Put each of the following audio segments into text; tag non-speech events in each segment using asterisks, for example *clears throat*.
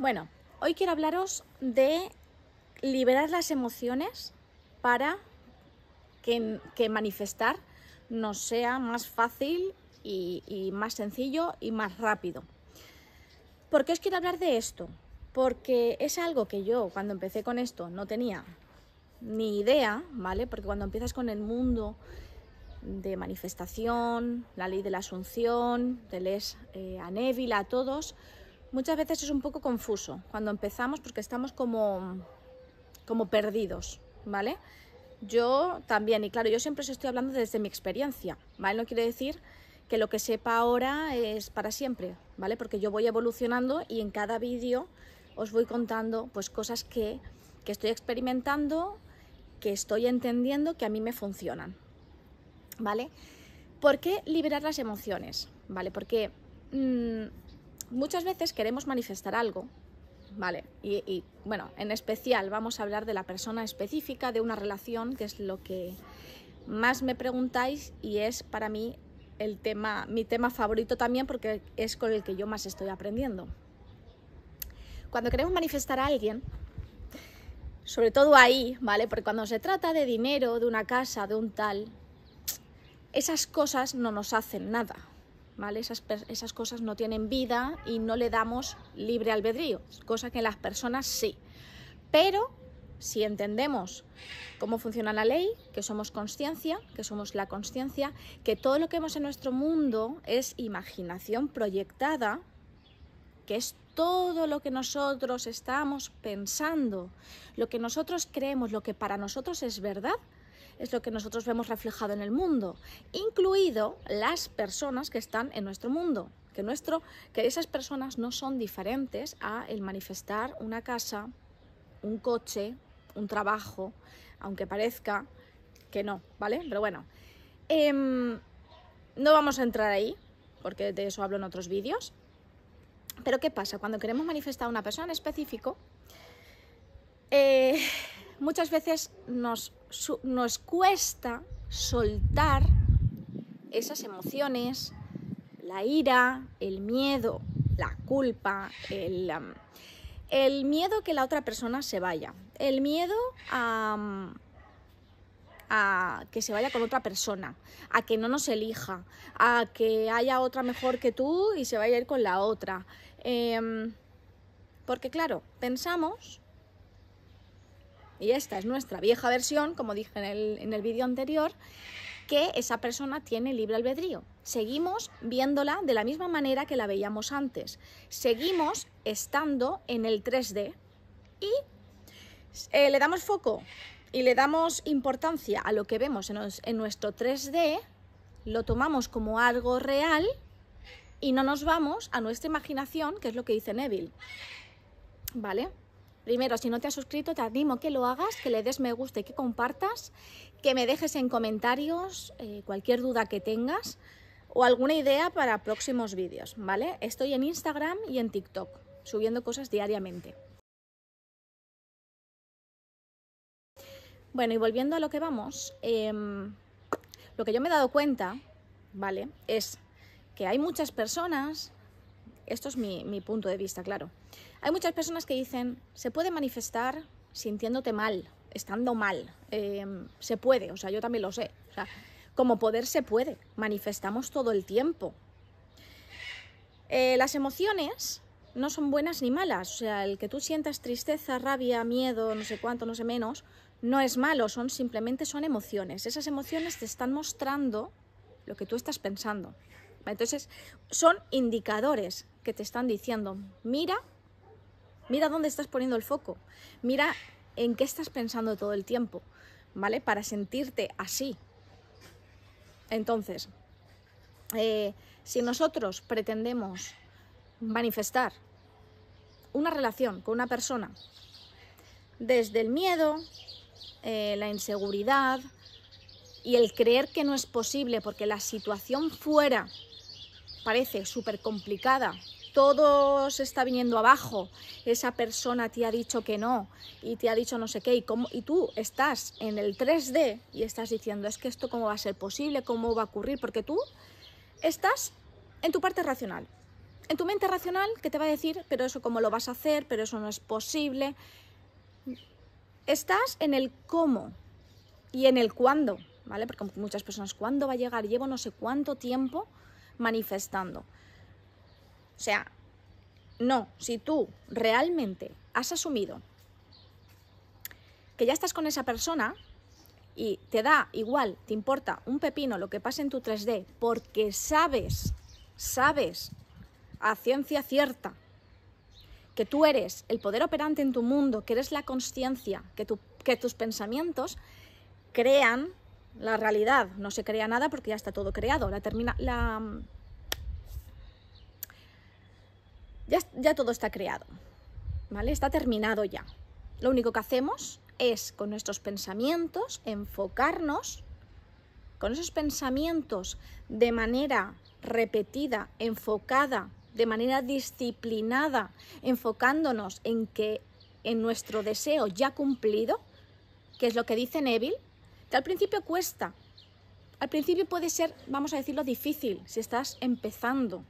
Bueno, hoy quiero hablaros de liberar las emociones para que, manifestar nos sea más fácil y, más sencillo y más rápido. ¿Por qué os quiero hablar de esto? Porque es algo que yo cuando empecé con esto no tenía ni idea, ¿vale? Porque cuando empiezas con el mundo de manifestación, la ley de la asunción, te lees eh, a Neville, a todos, Muchas veces es un poco confuso cuando empezamos porque estamos como, como perdidos, ¿vale? Yo también, y claro, yo siempre os estoy hablando desde mi experiencia, ¿vale? No quiere decir que lo que sepa ahora es para siempre, ¿vale? Porque yo voy evolucionando y en cada vídeo os voy contando pues cosas que, estoy experimentando, que estoy entendiendo, que a mí me funcionan, ¿vale? ¿Por qué liberar las emociones? ¿Vale? Porque mmm, muchas veces queremos manifestar algo, ¿vale? Y, bueno, en especial vamos a hablar de la persona específica, de una relación, que es lo que más me preguntáis y es para mí el tema, mi tema favorito también porque es con el que yo más estoy aprendiendo. Cuando queremos manifestar a alguien, sobre todo ahí, ¿vale? Porque cuando se trata de dinero, de una casa, de un tal, esas cosas no nos hacen nada, esas, cosas no tienen vida y no le damos libre albedrío, cosa que las personas sí. Pero si entendemos cómo funciona la ley, que somos conciencia, que somos la conciencia, que todo lo que vemos en nuestro mundo es imaginación proyectada, que es todo lo que nosotros estamos pensando, lo que nosotros creemos, lo que para nosotros es verdad, es lo que nosotros vemos reflejado en el mundo, incluido las personas que están en nuestro mundo, que, nuestro, que esas personas no son diferentes a el manifestar una casa, un coche, un trabajo, aunque parezca que no, ¿vale? Pero bueno, em, no vamos a entrar ahí, porque de eso hablo en otros vídeos. Pero ¿qué pasa? Cuando queremos manifestar a una persona en específico, eh, muchas veces nos nos cuesta soltar esas emociones, la ira, el miedo, la culpa, el, um, miedo que la otra persona se vaya, el miedo um, a, que se vaya con otra persona, a que no nos elija, a que haya otra mejor que tú y se vaya a ir con la otra. Em, porque claro, pensamos y esta es nuestra vieja versión, como dije en el, vídeo anterior, que esa persona tiene libre albedrío. Seguimos viéndola de la misma manera que la veíamos antes. Seguimos estando en el 3D y eh, le damos foco y le damos importancia a lo que vemos en, en nuestro 3D, lo tomamos como algo real y no nos vamos a nuestra imaginación, que es lo que dice Neville. ¿Vale? Primero, si no te has suscrito, te animo que lo hagas, que le des me gusta y que compartas, que me dejes en comentarios eh, cualquier duda que tengas o alguna idea para próximos vídeos, ¿vale? Estoy en Instagram y en TikTok, subiendo cosas diariamente. Bueno, y volviendo a lo que vamos, em, lo que yo me he dado cuenta, ¿vale? Es que hay muchas personas, esto es mi punto de vista, claro, hay muchas personas que dicen, se puede manifestar sintiéndote mal, estando mal. Em, se puede, o sea, yo también lo sé. como poder se puede, manifestamos todo el tiempo. Eh, las emociones no son buenas ni malas. O sea, el que tú sientas tristeza, rabia, miedo, no sé cuánto, no sé menos, no es malo, son simplemente son emociones. Esas emociones te están mostrando lo que tú estás pensando. Entonces, son indicadores que te están diciendo, mira Mira dónde estás poniendo el foco. Mira en qué estás pensando todo el tiempo, ¿vale? Para sentirte así. Entonces, eh, si nosotros pretendemos manifestar una relación con una persona desde el miedo, eh, la inseguridad y el creer que no es posible porque la situación fuera parece súper complicada todo se está viniendo abajo, esa persona te ha dicho que no y te ha dicho no sé qué y, y tú estás en el 3D y estás diciendo es que esto cómo va a ser posible, cómo va a ocurrir, porque tú estás en tu parte racional, en tu mente racional que te va a decir pero eso cómo lo vas a hacer, pero eso no es posible. Estás en el cómo y en el cuándo, ¿vale? Porque muchas personas, ¿cuándo va a llegar? Llevo no sé cuánto tiempo manifestando. O sea, no, si tú realmente has asumido que ya estás con esa persona y te da igual, te importa un pepino lo que pase en tu 3D, porque sabes, sabes a ciencia cierta que tú eres el poder operante en tu mundo, que eres la conciencia, que, que tus pensamientos crean la realidad. No se crea nada porque ya está todo creado. La, termina, la ya, todo está creado, ¿vale? Está terminado ya. Lo único que hacemos es con nuestros pensamientos enfocarnos, con esos pensamientos de manera repetida, enfocada, de manera disciplinada, enfocándonos en que en nuestro deseo ya cumplido, que es lo que dice Neville, que al principio cuesta, al principio puede ser, vamos a decirlo, difícil si estás empezando,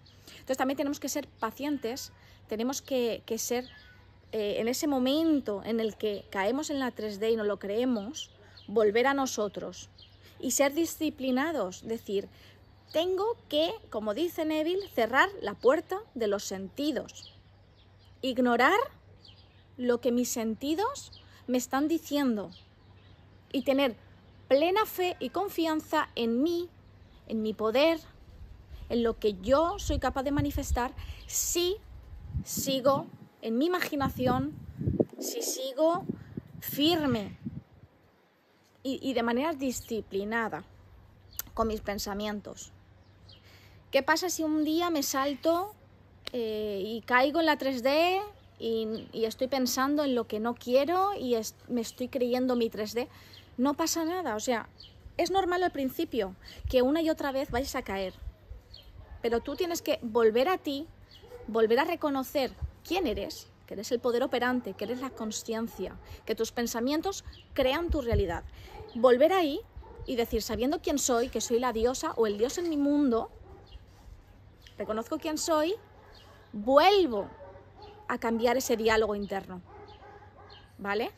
entonces también tenemos que ser pacientes, tenemos que, ser eh, en ese momento en el que caemos en la 3D y no lo creemos, volver a nosotros y ser disciplinados, decir, tengo que, como dice Neville, cerrar la puerta de los sentidos, ignorar lo que mis sentidos me están diciendo y tener plena fe y confianza en mí, en mi poder, en lo que yo soy capaz de manifestar si sigo en mi imaginación, si sigo firme y, de manera disciplinada con mis pensamientos. ¿Qué pasa si un día me salto eh, y caigo en la 3D y, estoy pensando en lo que no quiero y me estoy creyendo mi 3D? No pasa nada, o sea, es normal al principio que una y otra vez vayas a caer, pero tú tienes que volver a ti, volver a reconocer quién eres, que eres el poder operante, que eres la consciencia, que tus pensamientos crean tu realidad. Volver ahí y decir, sabiendo quién soy, que soy la diosa o el dios en mi mundo, reconozco quién soy, vuelvo a cambiar ese diálogo interno. ¿Vale?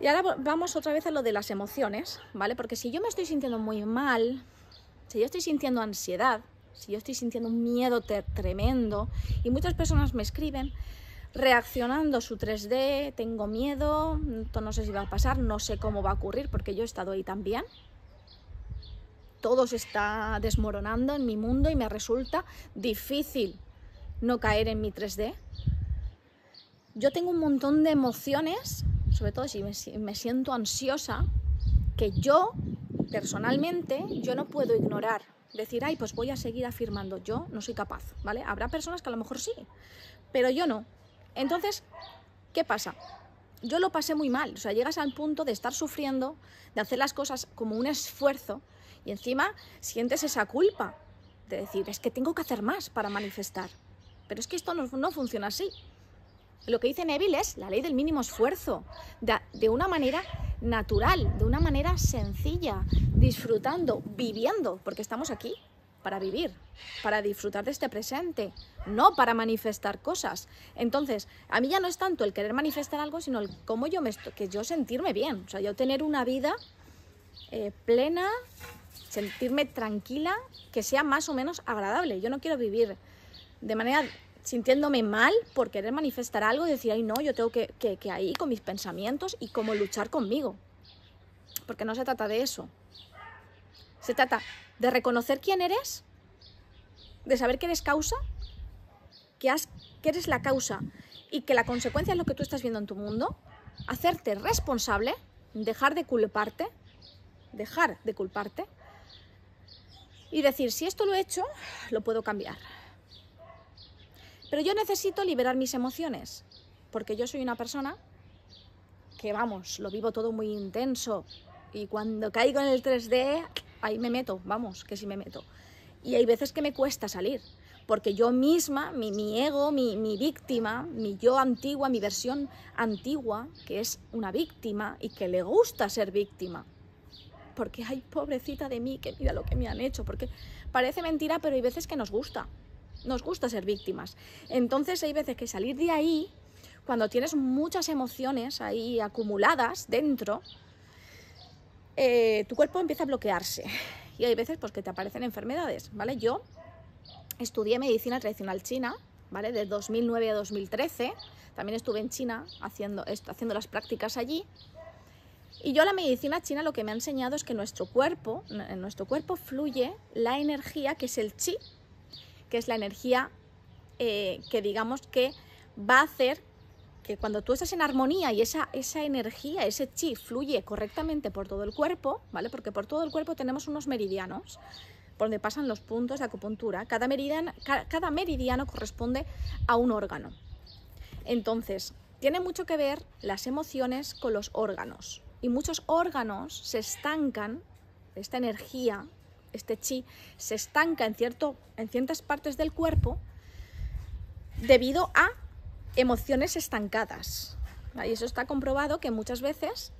Y ahora vamos otra vez a lo de las emociones, ¿vale? Porque si yo me estoy sintiendo muy mal, si yo estoy sintiendo ansiedad, si yo estoy sintiendo un miedo tremendo y muchas personas me escriben reaccionando su 3D, tengo miedo, no sé si va a pasar, no sé cómo va a ocurrir porque yo he estado ahí también. Todo se está desmoronando en mi mundo y me resulta difícil no caer en mi 3D. Yo tengo un montón de emociones, sobre todo si me siento ansiosa, que yo personalmente yo no puedo ignorar decir, ay, pues voy a seguir afirmando, yo no soy capaz, ¿vale? Habrá personas que a lo mejor sí, pero yo no. Entonces, ¿qué pasa? Yo lo pasé muy mal, o sea, llegas al punto de estar sufriendo, de hacer las cosas como un esfuerzo y encima sientes esa culpa de decir, es que tengo que hacer más para manifestar, pero es que esto no, no funciona así. Lo que dice Neville es la ley del mínimo esfuerzo, de, una manera natural, de una manera sencilla, disfrutando, viviendo, porque estamos aquí para vivir, para disfrutar de este presente, no para manifestar cosas. Entonces, a mí ya no es tanto el querer manifestar algo, sino el cómo yo me que yo sentirme bien, o sea, yo tener una vida eh, plena, sentirme tranquila, que sea más o menos agradable. Yo no quiero vivir de manera sintiéndome mal por querer manifestar algo y decir, ay no, yo tengo que, que, ahí con mis pensamientos y cómo luchar conmigo. Porque no se trata de eso. Se trata de reconocer quién eres, de saber que eres causa, que, que eres la causa y que la consecuencia es lo que tú estás viendo en tu mundo, hacerte responsable, dejar de culparte, dejar de culparte y decir, si esto lo he hecho, lo puedo cambiar. Pero yo necesito liberar mis emociones, porque yo soy una persona que, vamos, lo vivo todo muy intenso y cuando caigo en el 3D, ahí me meto, vamos, que sí me meto. Y hay veces que me cuesta salir, porque yo misma, mi, mi ego, mi, víctima, mi yo antigua, mi versión antigua, que es una víctima y que le gusta ser víctima. Porque, hay pobrecita de mí, que mira lo que me han hecho, porque parece mentira, pero hay veces que nos gusta nos gusta ser víctimas. Entonces hay veces que salir de ahí, cuando tienes muchas emociones ahí acumuladas dentro, eh, tu cuerpo empieza a bloquearse. Y hay veces porque que te aparecen enfermedades, ¿vale? Yo estudié medicina tradicional china, ¿vale? De 2009 a 2013. También estuve en China haciendo, haciendo las prácticas allí. Y yo la medicina china lo que me ha enseñado es que nuestro cuerpo, en nuestro cuerpo fluye la energía que es el chi que es la energía eh, que digamos que va a hacer que cuando tú estás en armonía y esa, esa energía, ese chi fluye correctamente por todo el cuerpo, ¿vale? Porque por todo el cuerpo tenemos unos meridianos por donde pasan los puntos de acupuntura. Cada cada meridiano corresponde a un órgano. Entonces, tiene mucho que ver las emociones con los órganos. Y muchos órganos se estancan, esta energía este chi se estanca en, ciertas partes del cuerpo debido a emociones estancadas. Y eso está comprobado que muchas veces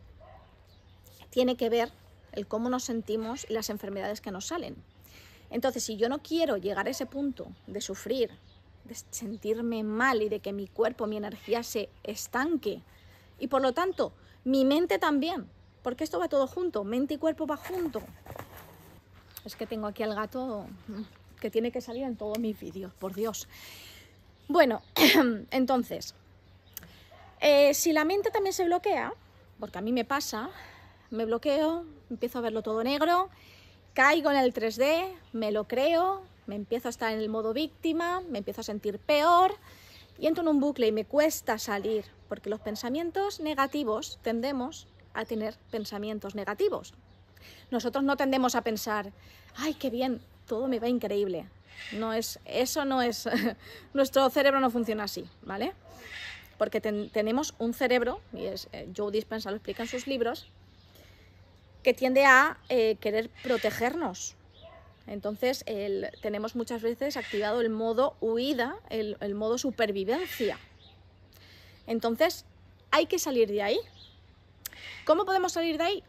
tiene que ver el cómo nos sentimos y las enfermedades que nos salen. Entonces, si yo no quiero llegar a ese punto de sufrir, de sentirme mal y de que mi cuerpo, mi energía se estanque, y por lo tanto, mi mente también, porque esto va todo junto, mente y cuerpo va junto. Es que tengo aquí al gato que tiene que salir en todos mis vídeos, por Dios. Bueno, *clears throat* entonces, eh, si la mente también se bloquea, porque a mí me pasa, me bloqueo, empiezo a verlo todo negro, caigo en el 3D, me lo creo, me empiezo a estar en el modo víctima, me empiezo a sentir peor y entro en un bucle y me cuesta salir, porque los pensamientos negativos tendemos a tener pensamientos negativos nosotros no tendemos a pensar, ay, qué bien, todo me va increíble. No es, eso no es, *laughs* nuestro cerebro no funciona así, ¿vale? Porque tenemos un cerebro, y es, eh, Joe Dispensa lo explica en sus libros, que tiende a eh, querer protegernos. Entonces tenemos muchas veces activado el modo huida, el modo supervivencia. Entonces hay que salir de ahí. ¿Cómo podemos salir de ahí?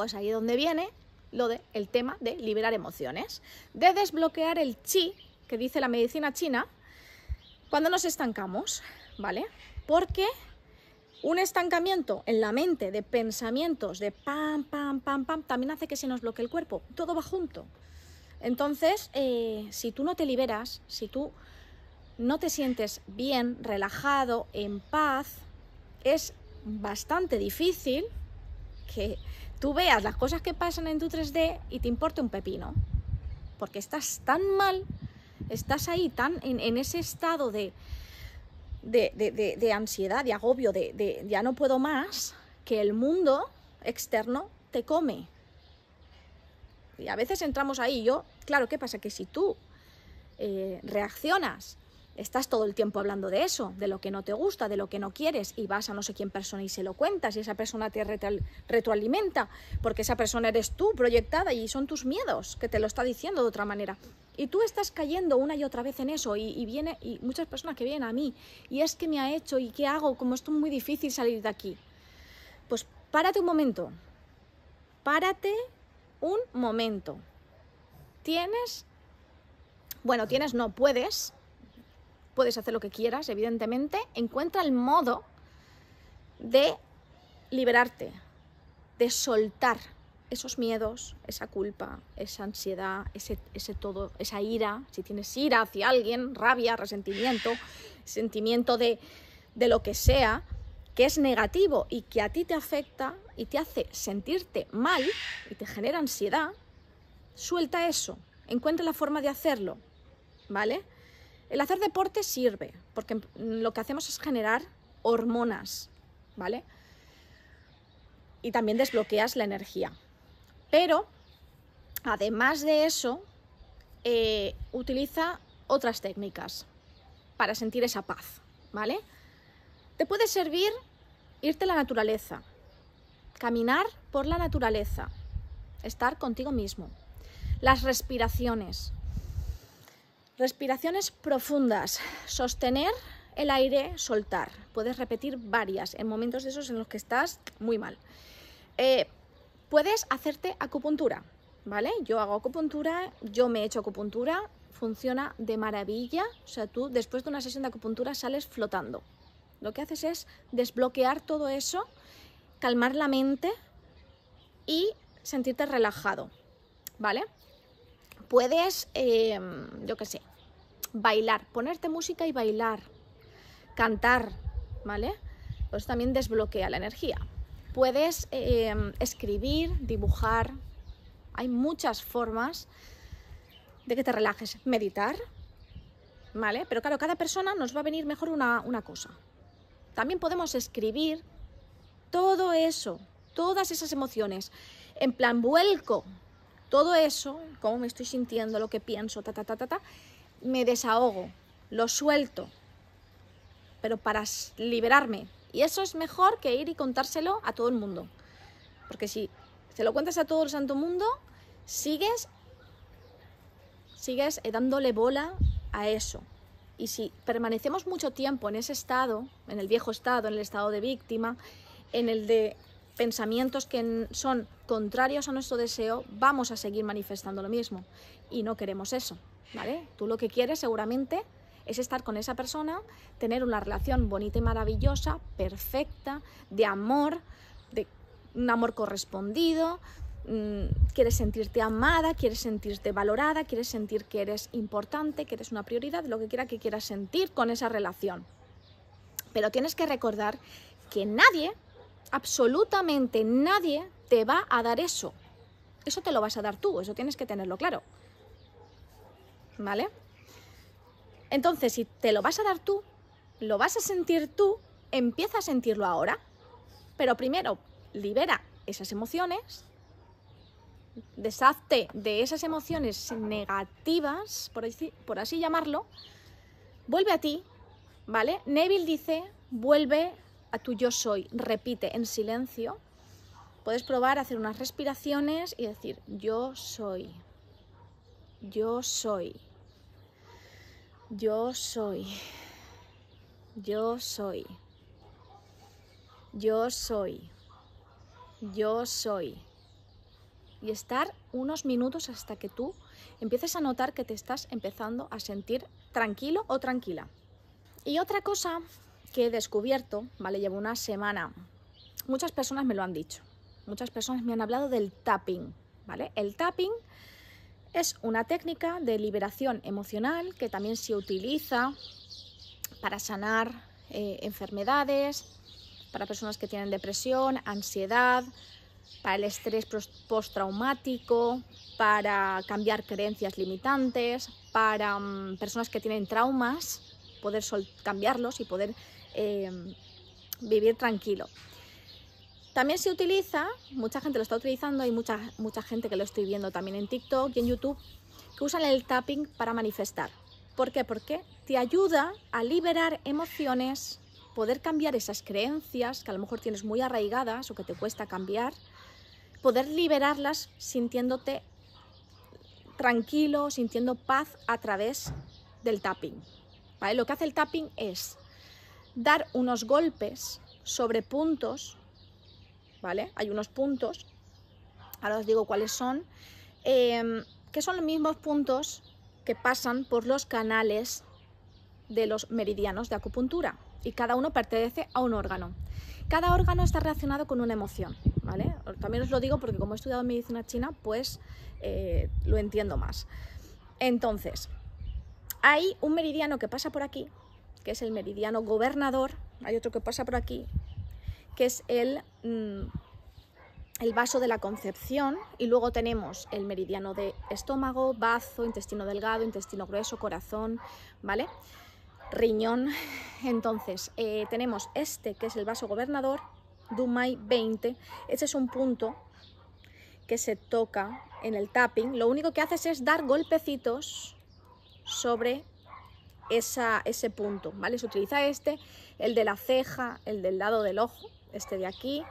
pues ahí es donde viene lo de el tema de liberar emociones, de desbloquear el chi que dice la medicina china cuando nos estancamos, ¿vale? Porque un estancamiento en la mente de pensamientos de pam, pam, pam, pam, también hace que se nos bloquee el cuerpo. Todo va junto. Entonces, eh, si tú no te liberas, si tú no te sientes bien, relajado, en paz, es bastante difícil que tú veas las cosas que pasan en tu 3D y te importe un pepino. Porque estás tan mal, estás ahí tan en, ese estado de, de, ansiedad, de agobio, de ya no puedo más, que el mundo externo te come. Y a veces entramos ahí. Yo, claro, ¿qué pasa? Que si tú eh, reaccionas estás todo el tiempo hablando de eso, de lo que no te gusta, de lo que no quieres, y vas a no sé quién persona y se lo cuentas, y esa persona te retroalimenta, porque esa persona eres tú proyectada y son tus miedos que te lo está diciendo de otra manera. Y tú estás cayendo una y otra vez en eso, y, viene, y muchas personas que vienen a mí, y es que me ha hecho, y qué hago, como esto es muy difícil salir de aquí. Pues párate un momento, párate un momento. Tienes, bueno, tienes, no puedes puedes hacer lo que quieras, evidentemente, encuentra el modo de liberarte, de soltar esos miedos, esa culpa, esa ansiedad, ese, todo, esa ira, si tienes ira hacia alguien, rabia, resentimiento, sentimiento de, de lo que sea, que es negativo y que a ti te afecta y te hace sentirte mal y te genera ansiedad, suelta eso, encuentra la forma de hacerlo, ¿vale? El hacer deporte sirve, porque lo que hacemos es generar hormonas, ¿vale? Y también desbloqueas la energía. Pero, además de eso, eh, utiliza otras técnicas para sentir esa paz, ¿vale? Te puede servir irte a la naturaleza, caminar por la naturaleza, estar contigo mismo, las respiraciones, Respiraciones profundas, sostener el aire, soltar. Puedes repetir varias en momentos de esos en los que estás muy mal. Eh, puedes hacerte acupuntura, ¿vale? Yo hago acupuntura, yo me he hecho acupuntura, funciona de maravilla. O sea, tú después de una sesión de acupuntura sales flotando. Lo que haces es desbloquear todo eso, calmar la mente y sentirte relajado, ¿vale? Puedes, eh, yo qué sé, bailar, ponerte música y bailar, cantar, ¿vale? Pues también desbloquea la energía. Puedes eh, escribir, dibujar, hay muchas formas de que te relajes. Meditar, ¿vale? Pero claro, cada persona nos va a venir mejor una, una cosa. También podemos escribir todo eso, todas esas emociones, en plan vuelco todo eso, cómo me estoy sintiendo, lo que pienso, ta, ta, ta, ta, ta, me desahogo, lo suelto, pero para liberarme. Y eso es mejor que ir y contárselo a todo el mundo. Porque si se lo cuentas a todo el santo mundo, sigues, sigues eh, dándole bola a eso. Y si permanecemos mucho tiempo en ese estado, en el viejo estado, en el estado de víctima, en el de pensamientos que son contrarios a nuestro deseo, vamos a seguir manifestando lo mismo. Y no queremos eso. Tú lo que quieres seguramente es estar con esa persona, tener una relación bonita y maravillosa, perfecta, de amor, de un amor correspondido, mm, quieres sentirte amada, quieres sentirte valorada, quieres sentir que eres importante, que eres una prioridad, lo que quiera que quieras sentir con esa relación. Pero tienes que recordar que nadie, absolutamente nadie, te va a dar eso. Eso te lo vas a dar tú, eso tienes que tenerlo claro. ¿vale? Entonces, si te lo vas a dar tú, lo vas a sentir tú, empieza a sentirlo ahora, pero primero libera esas emociones, deshazte de esas emociones negativas, por así, por así llamarlo, vuelve a ti, ¿vale? Neville dice, vuelve a tu yo soy, repite en silencio. Puedes probar hacer unas respiraciones y decir, yo soy, yo soy. Yo soy. Yo soy. Yo soy. Yo soy. Y estar unos minutos hasta que tú empieces a notar que te estás empezando a sentir tranquilo o tranquila. Y otra cosa que he descubierto, ¿vale? Llevo una semana. Muchas personas me lo han dicho. Muchas personas me han hablado del tapping, ¿vale? El tapping es una técnica de liberación emocional que también se utiliza para sanar eh, enfermedades, para personas que tienen depresión, ansiedad, para el estrés postraumático, para cambiar creencias limitantes, para mm, personas que tienen traumas, poder cambiarlos y poder eh, vivir tranquilo. También se utiliza, mucha gente lo está utilizando hay mucha, mucha gente que lo estoy viendo también en TikTok y en YouTube, que usan el tapping para manifestar. ¿Por qué? Porque te ayuda a liberar emociones, poder cambiar esas creencias que a lo mejor tienes muy arraigadas o que te cuesta cambiar, poder liberarlas sintiéndote tranquilo, sintiendo paz a través del tapping. ¿vale? Lo que hace el tapping es dar unos golpes sobre puntos hay unos puntos, ahora os digo cuáles son, em, que son los mismos puntos que pasan por los canales de los meridianos de acupuntura y cada uno pertenece a un órgano. Cada órgano está relacionado con una emoción, También os lo digo porque como he estudiado medicina china, pues eh, lo entiendo más. Entonces, hay un meridiano que pasa por aquí, que es el meridiano gobernador, hay otro que pasa por aquí que es mm, el, vaso de la concepción, y luego tenemos el meridiano de estómago, bazo, intestino delgado, intestino grueso, corazón, ¿vale? Riñón. Entonces, eh, tenemos este, que es el vaso gobernador, Dumay 20. Este es un punto que se toca en el tapping. Lo único que haces es dar golpecitos sobre esa, ese punto, ¿vale? Se utiliza este, el de la ceja, el del lado del ojo, este de aquí,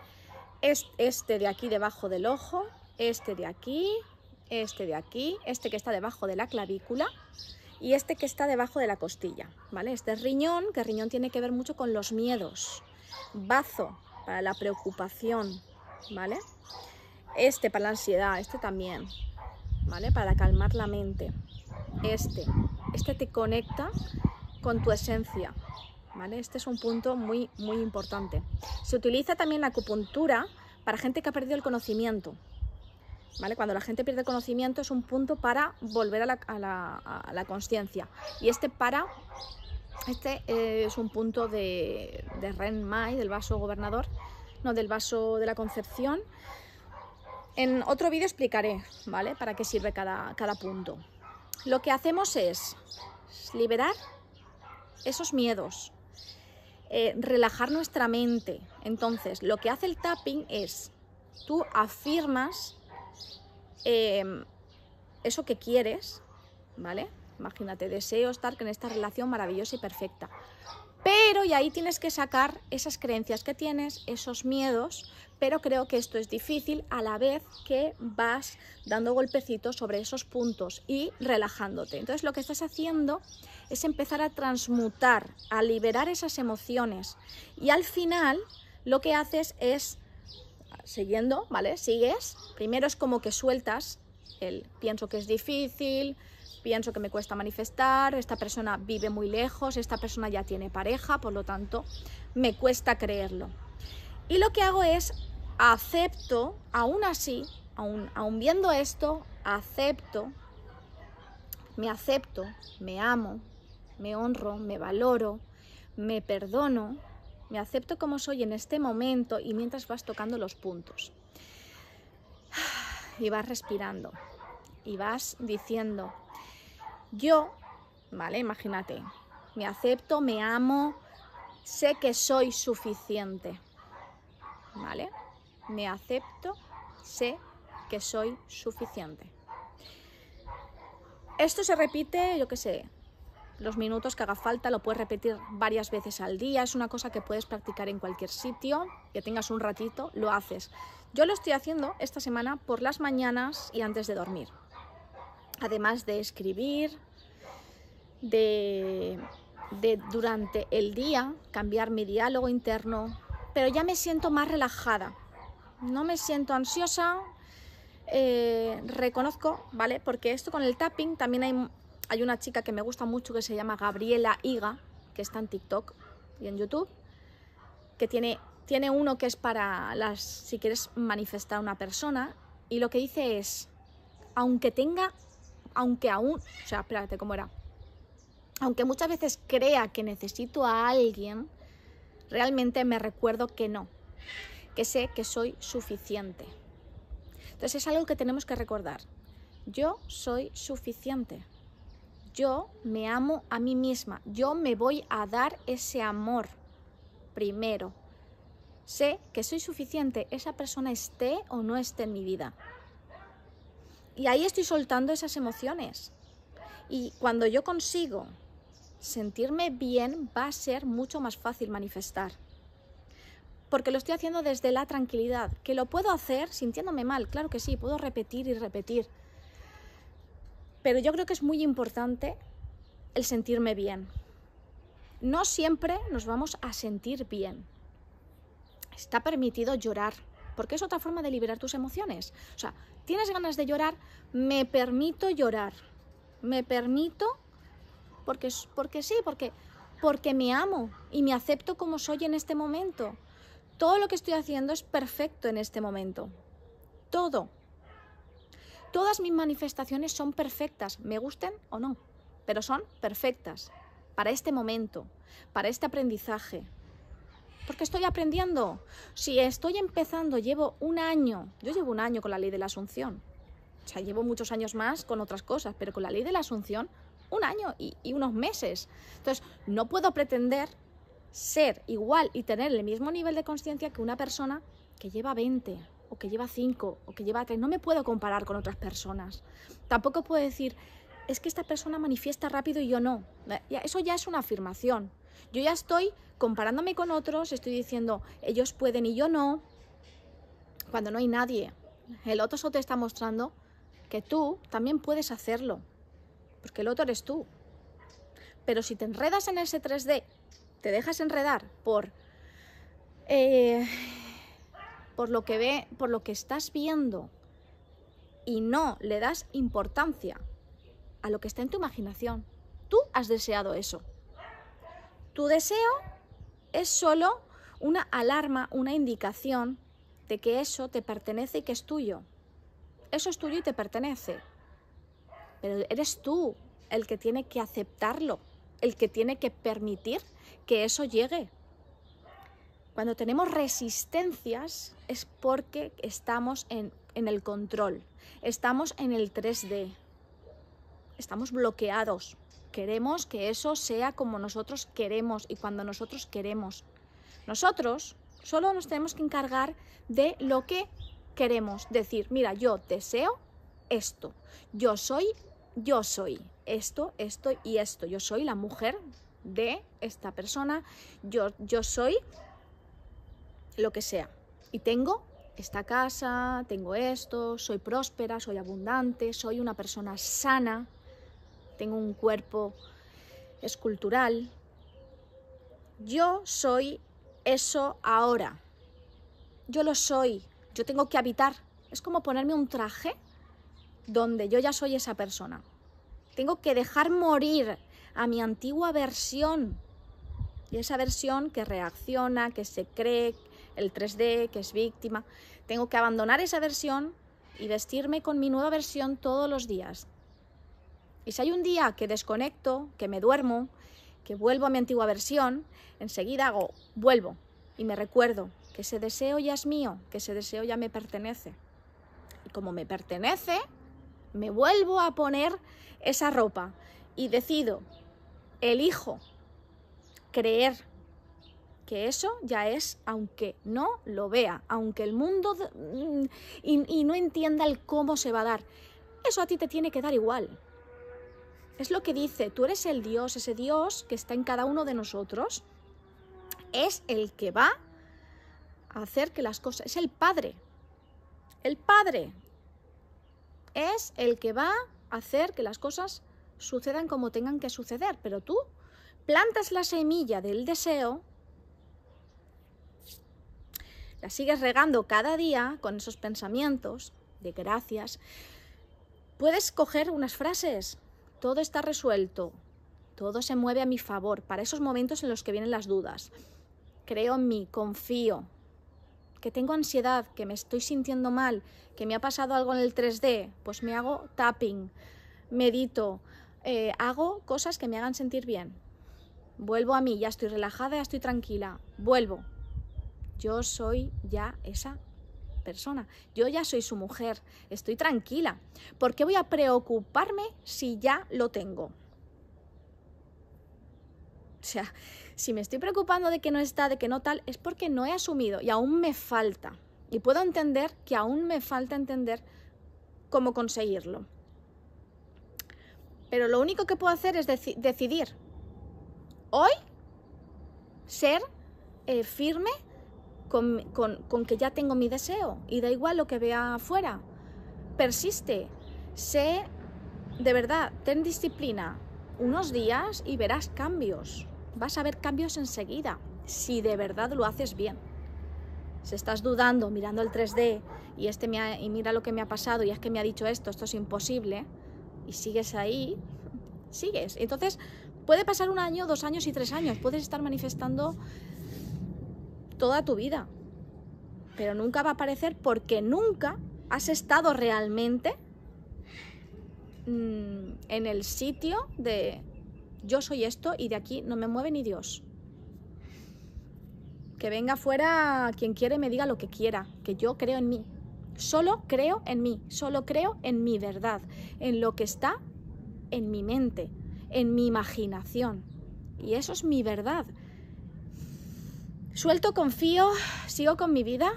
este de aquí debajo del ojo, este de aquí, este de aquí, este que está debajo de la clavícula y este que está debajo de la costilla, ¿vale? Este riñón, que riñón tiene que ver mucho con los miedos. Bazo, para la preocupación, ¿vale? Este para la ansiedad, este también, ¿vale? Para calmar la mente. Este, este te conecta con tu esencia, este es un punto muy, muy importante. Se utiliza también la acupuntura para gente que ha perdido el conocimiento, ¿Vale? Cuando la gente pierde conocimiento es un punto para volver a la, a conciencia. Y este para, este eh, es un punto de, de Ren Mai, del vaso gobernador, no, del vaso de la concepción. En otro vídeo explicaré, ¿vale? Para qué sirve cada, cada punto. Lo que hacemos es liberar esos miedos, eh, relajar nuestra mente. Entonces, lo que hace el tapping es, tú afirmas em, eso que quieres, ¿vale? Imagínate, deseo estar en esta relación maravillosa y perfecta. Pero, y ahí tienes que sacar esas creencias que tienes, esos miedos, pero creo que esto es difícil a la vez que vas dando golpecitos sobre esos puntos y relajándote. Entonces lo que estás haciendo es empezar a transmutar, a liberar esas emociones y al final lo que haces es, siguiendo, ¿vale? Sigues, primero es como que sueltas el pienso que es difícil, pienso que me cuesta manifestar, esta persona vive muy lejos, esta persona ya tiene pareja, por lo tanto, me cuesta creerlo. Y lo que hago es acepto, aún así, aún, viendo esto, acepto, me acepto, me amo, me honro, me valoro, me perdono, me acepto como soy en este momento y mientras vas tocando los puntos. *sighs* Y vas respirando y vas diciendo, yo, vale, imagínate, me acepto, me amo, sé que soy suficiente. ¿vale? Me acepto, sé que soy suficiente. Esto se repite, yo qué sé, los minutos que haga falta, lo puedes repetir varias veces al día, es una cosa que puedes practicar en cualquier sitio, que tengas un ratito, lo haces. Yo lo estoy haciendo esta semana por las mañanas y antes de dormir. Además de escribir, de, de durante el día cambiar mi diálogo interno, pero ya me siento más relajada. No me siento ansiosa. Eh, reconozco, ¿vale? Porque esto con el tapping también hay, hay una chica que me gusta mucho que se llama Gabriela Higa, que está en TikTok y en YouTube, que tiene, tiene uno que es para las, si quieres manifestar a una persona, y lo que dice es, aunque tenga, aunque aún, o sea, espérate, ¿cómo era? Aunque muchas veces crea que necesito a alguien, realmente me recuerdo que no, que sé que soy suficiente. Entonces es algo que tenemos que recordar. Yo soy suficiente. Yo me amo a mí misma. Yo me voy a dar ese amor primero. Sé que soy suficiente, esa persona esté o no esté en mi vida. Y ahí estoy soltando esas emociones. Y cuando yo consigo sentirme bien va a ser mucho más fácil manifestar. Porque lo estoy haciendo desde la tranquilidad, que lo puedo hacer sintiéndome mal, claro que sí, puedo repetir y repetir. Pero yo creo que es muy importante el sentirme bien. No siempre nos vamos a sentir bien. Está permitido llorar, porque es otra forma de liberar tus emociones. O sea, tienes ganas de llorar, me permito llorar, me permito porque, sí, porque, porque me amo y me acepto como soy en este momento. Todo lo que estoy haciendo es perfecto en este momento. Todo. Todas mis manifestaciones son perfectas, me gusten o no, pero son perfectas para este momento, para este aprendizaje. Porque estoy aprendiendo. Si estoy empezando, llevo un año, yo llevo un año con la ley de la asunción. O sea, llevo muchos años más con otras cosas, pero con la ley de la asunción un año y, unos meses. Entonces, no puedo pretender ser igual y tener el mismo nivel de conciencia que una persona que lleva 20 o que lleva 5 o que lleva 3. No me puedo comparar con otras personas. Tampoco puedo decir, es que esta persona manifiesta rápido y yo no. Eso ya es una afirmación. Yo ya estoy comparándome con otros, estoy diciendo, ellos pueden y yo no, cuando no hay nadie. El otro solo te está mostrando que tú también puedes hacerlo porque el otro eres tú. Pero si te enredas en ese 3D, te dejas enredar por, eh, por, lo que ve, por lo que estás viendo y no le das importancia a lo que está en tu imaginación. Tú has deseado eso. Tu deseo es solo una alarma, una indicación de que eso te pertenece y que es tuyo. Eso es tuyo y te pertenece pero eres tú el que tiene que aceptarlo, el que tiene que permitir que eso llegue. Cuando tenemos resistencias es porque estamos en, el control, estamos en el 3D, estamos bloqueados. Queremos que eso sea como nosotros queremos y cuando nosotros queremos. Nosotros solo nos tenemos que encargar de lo que queremos. Decir, mira, yo deseo esto, yo soy yo soy esto, esto y esto. Yo soy la mujer de esta persona, yo, yo soy lo que sea. Y tengo esta casa, tengo esto, soy próspera, soy abundante, soy una persona sana, tengo un cuerpo escultural. Yo soy eso ahora. Yo lo soy, yo tengo que habitar. Es como ponerme un traje donde yo ya soy esa persona. Tengo que dejar morir a mi antigua versión. Y esa versión que reacciona, que se cree, el 3D, que es víctima. Tengo que abandonar esa versión y vestirme con mi nueva versión todos los días. Y si hay un día que desconecto, que me duermo, que vuelvo a mi antigua versión, enseguida hago, vuelvo y me recuerdo que ese deseo ya es mío, que ese deseo ya me pertenece. Y como me pertenece, me vuelvo a poner esa ropa y decido, elijo creer que eso ya es, aunque no lo vea, aunque el mundo mm, y, no entienda el cómo se va a dar. Eso a ti te tiene que dar igual. Es lo que dice, tú eres el Dios, ese Dios que está en cada uno de nosotros, es el que va a hacer que las cosas, es el Padre, el Padre, es el que va a hacer que las cosas sucedan como tengan que suceder, pero tú plantas la semilla del deseo, la sigues regando cada día con esos pensamientos de gracias, puedes coger unas frases, todo está resuelto, todo se mueve a mi favor, para esos momentos en los que vienen las dudas, creo en mí, confío, que tengo ansiedad, que me estoy sintiendo mal, que me ha pasado algo en el 3D, pues me hago tapping, medito, eh, hago cosas que me hagan sentir bien. Vuelvo a mí, ya estoy relajada, ya estoy tranquila, vuelvo. Yo soy ya esa persona, yo ya soy su mujer, estoy tranquila. ¿Por qué voy a preocuparme si ya lo tengo? O sea, si me estoy preocupando de que no está, de que no tal, es porque no he asumido y aún me falta. Y puedo entender que aún me falta entender cómo conseguirlo. Pero lo único que puedo hacer es decidir hoy ser eh, firme con, que ya tengo mi deseo y da igual lo que vea afuera. Persiste, sé, de verdad, ten disciplina unos días y verás cambios vas a ver cambios enseguida, si de verdad lo haces bien. Si estás dudando, mirando el 3D, y, este me mira lo que me ha pasado, y es que me ha dicho esto, esto es imposible, y sigues ahí, sigues. Entonces, puede pasar un año, dos años y tres años, puedes estar manifestando toda tu vida, pero nunca va a aparecer porque nunca has estado realmente mm, en el sitio de, yo soy esto y de aquí no me mueve ni Dios. Que venga fuera quien quiere y me diga lo que quiera, que yo creo en mí. Solo creo en mí, solo creo en mi verdad, en lo que está en mi mente, en mi imaginación. Y eso es mi verdad. Suelto, confío, sigo con mi vida,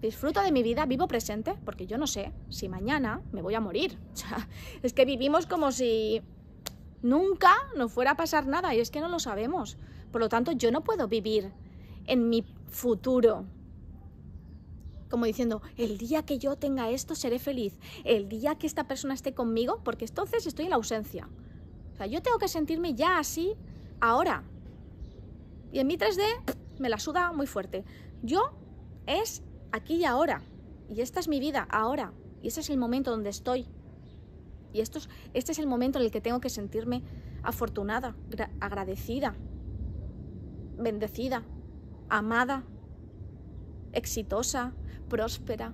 disfruto de mi vida, vivo presente, porque yo no sé si mañana me voy a morir. *laughs* es que vivimos como si nunca nos fuera a pasar nada y es que no lo sabemos. Por lo tanto, yo no puedo vivir en mi futuro. Como diciendo, el día que yo tenga esto seré feliz, el día que esta persona esté conmigo, porque entonces estoy en la ausencia. O sea, yo tengo que sentirme ya así ahora. Y en mi 3D me la suda muy fuerte. Yo es aquí y ahora. Y esta es mi vida ahora. Y ese es el momento donde estoy. Y esto es, este es el momento en el que tengo que sentirme afortunada, agradecida, bendecida, amada, exitosa, próspera.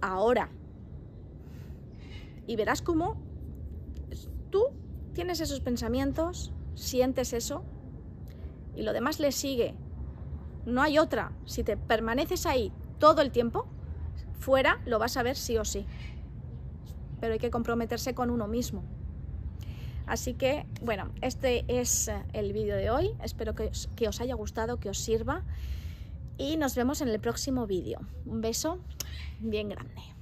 Ahora. Y verás cómo tú tienes esos pensamientos, sientes eso y lo demás le sigue. No hay otra. Si te permaneces ahí todo el tiempo, fuera lo vas a ver sí o sí pero hay que comprometerse con uno mismo. Así que, bueno, este es eh, el vídeo de hoy. Espero que os, haya gustado, que os sirva. Y nos vemos en el próximo vídeo. Un beso bien grande.